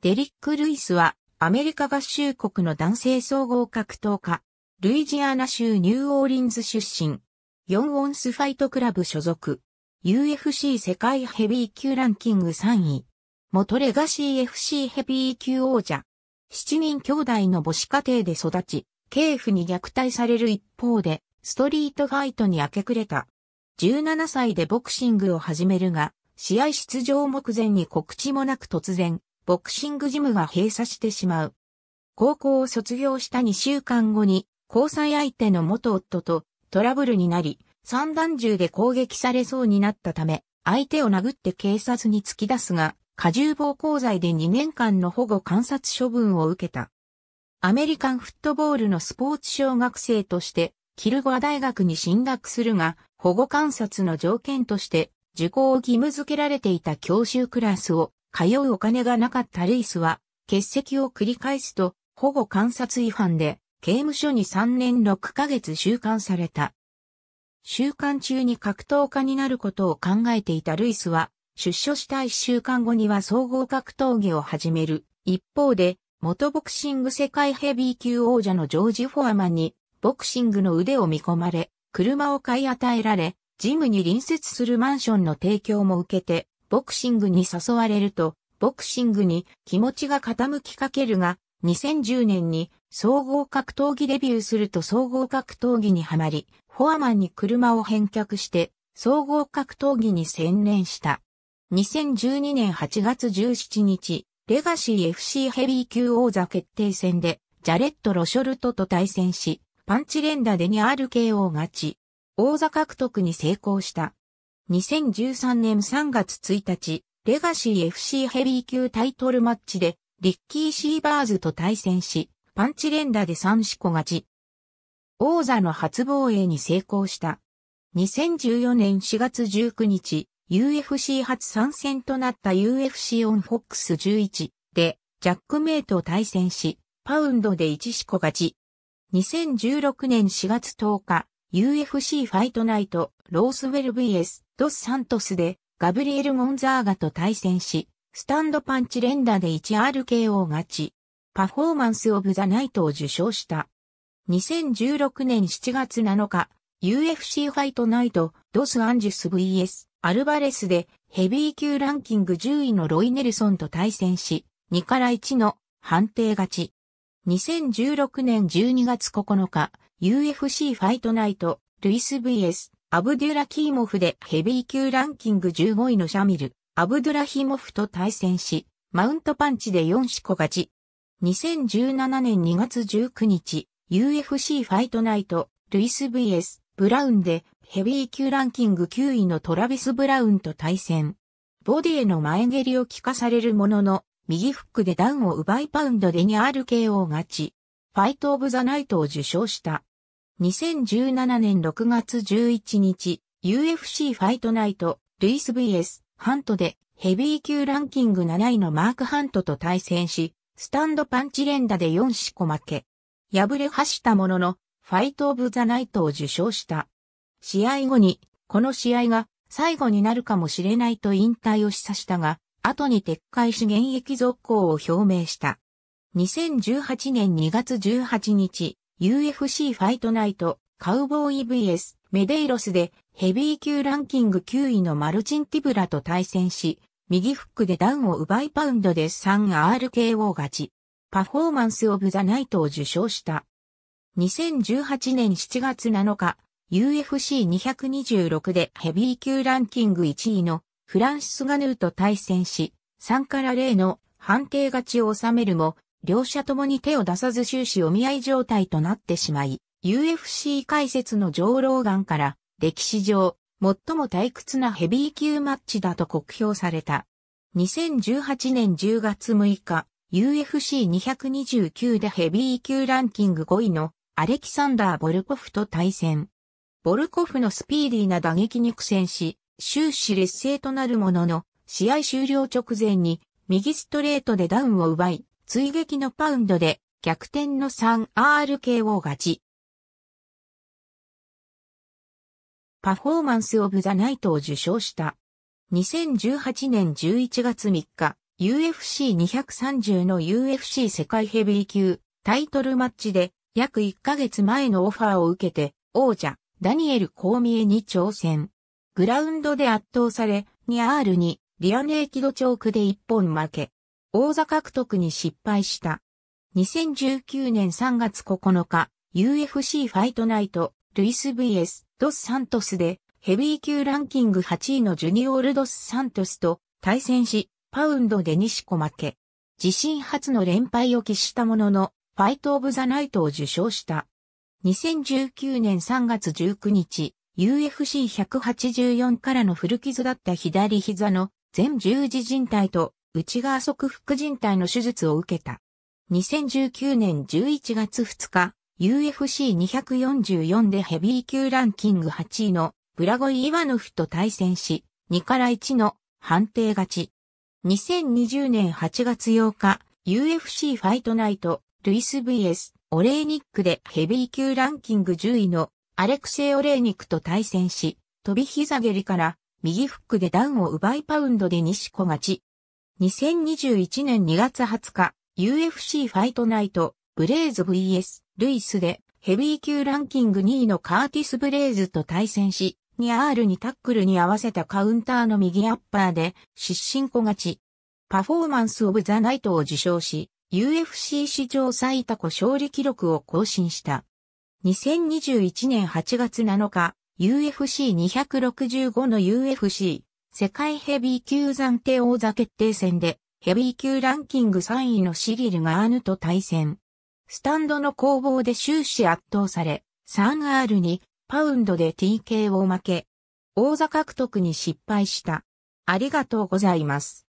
デリック・ルイスは、アメリカ合衆国の男性総合格闘家、ルイジアナ州ニューオーリンズ出身、4オンスファイトクラブ所属、UFC 世界ヘビー級ランキング3位、元レガシー FC ヘビー級王者、7人兄弟の母子家庭で育ち、警府に虐待される一方で、ストリートファイトに明け暮れた。17歳でボクシングを始めるが、試合出場目前に告知もなく突然、ボクシングジムが閉鎖してしまう。高校を卒業した2週間後に、交際相手の元夫とトラブルになり、散弾銃で攻撃されそうになったため、相手を殴って警察に突き出すが、過重暴行罪で2年間の保護観察処分を受けた。アメリカンフットボールのスポーツ小学生として、キルゴア大学に進学するが、保護観察の条件として、受講を義務付けられていた教習クラスを通うお金がなかったルイスは、欠席を繰り返すと、保護観察違反で、刑務所に3年6ヶ月収監された。収監中に格闘家になることを考えていたルイスは、出所した1週間後には総合格闘技を始める。一方で、元ボクシング世界ヘビー級王者のジョージ・フォアマンに、ボクシングの腕を見込まれ、車を買い与えられ、ジムに隣接するマンションの提供も受けて、ボクシングに誘われると、ボクシングに気持ちが傾きかけるが、2010年に総合格闘技デビューすると総合格闘技にはまり、フォアマンに車を返却して総合格闘技に専念した。2012年8月17日、レガシー FC ヘビー級王座決定戦で、ジャレット・ロショルトと対戦し、パンチ連打で 2RKO 勝ち、王座獲得に成功した。2013年3月1日、レガシー FC ヘビー級タイトルマッチで、リッキー・シーバーズと対戦し、パンチ連打で3四個勝ち。王座の初防衛に成功した。2014年4月19日、UFC 初参戦となった UFC オンフォックス11で、ジャックメイと対戦し、パウンドで1四個勝ち。2016年4月10日、UFC ファイトナイトロースウェル VS ドスサントスでガブリエル・ゴンザーガと対戦し、スタンドパンチ連打で 1RKO 勝ち、パフォーマンス・オブ・ザ・ナイトを受賞した。2016年7月7日、UFC ファイトナイト、ドス・アンジュス VS アルバレスでヘビー級ランキング10位のロイ・ネルソンと対戦し、2から1の判定勝ち。2016年12月9日、UFC ファイトナイト、ルイス VS アブデュラキーモフでヘビー級ランキング15位のシャミル、アブドゥラヒモフと対戦し、マウントパンチで4四個勝ち。2017年2月19日、UFC ファイトナイト、ルイス VS、ブラウンで、ヘビー級ランキング9位のトラビス・ブラウンと対戦。ボディへの前蹴りを効かされるものの、右フックでダウンを奪いパウンドで 2RKO 勝ち。ファイト・オブ・ザ・ナイトを受賞した。2017年6月11日、UFC ファイトナイト、ルイス VS、ハントで、ヘビー級ランキング7位のマーク・ハントと対戦し、スタンドパンチ連打で4四個負け。敗れ走ったものの、ファイト・オブ・ザ・ナイトを受賞した。試合後に、この試合が最後になるかもしれないと引退を示唆したが、後に撤回し現役続行を表明した。2018年2月18日、UFC ファイトナイト、カウボーイ VS、メデイロスで、ヘビー級ランキング9位のマルチンティブラと対戦し、右フックでダウンを奪いパウンドで 3RKO 勝ち。パフォーマンスオブザナイトを受賞した。2018年7月7日、UFC226 でヘビー級ランキング1位のフランシス・ガヌーと対戦し、3から0の判定勝ちを収めるも、両者ともに手を出さず終始お見合い状態となってしまい、UFC 解説の上老眼から歴史上最も退屈なヘビー級マッチだと酷評された。2018年10月6日、UFC229 でヘビー級ランキング5位のアレキサンダー・ボルコフと対戦。ボルコフのスピーディーな打撃に苦戦し、終始劣勢となるものの、試合終了直前に右ストレートでダウンを奪い、追撃のパウンドで逆転の 3RKO 勝ち。パフォーマンスオブザナイトを受賞した。2018年11月3日、UFC230 の UFC 世界ヘビー級タイトルマッチで約1ヶ月前のオファーを受けて王者ダニエル・コーミエに挑戦。グラウンドで圧倒され 2R にリアネーキドチョークで1本負け。王座獲得に失敗した。2019年3月9日、UFC ファイトナイト、ルイス VS ドスサントスで、ヘビー級ランキング8位のジュニオールドスサントスと対戦し、パウンドで西子負け。自身初の連敗を喫したものの、ファイトオブザナイトを受賞した。2019年3月19日、UFC184 からの古傷だった左膝の全十字靭帯と内側側副人体の手術を受けた。2019年11月2日、UFC244 でヘビー級ランキング8位のブラゴイ・イワノフと対戦し、2から1の判定勝ち。2020年8月8日、UFC ファイトナイト、ルイス VS、オレーニックでヘビー級ランキング10位のアレクセイ・オレーニックと対戦し、飛び膝蹴りから右フックでダウンを奪いパウンドで西子勝ち。2021年2月20日、UFC ファイトナイト、ブレイズ vs、ルイスで、ヘビー級ランキング2位のカーティス・ブレイズと対戦し、アールにタックルに合わせたカウンターの右アッパーで、失神小勝ち。パフォーマンス・オブ・ザ・ナイトを受賞し、UFC 史上最多個勝利記録を更新した。2021年8月7日、UFC265 の UFC 世界ヘビー級暫定王座決定戦で、ヘビー級ランキング3位のシリル・ガーヌと対戦。スタンドの攻防で終始圧倒され、3R にパウンドで TK を負け、王座獲得に失敗した。ありがとうございます。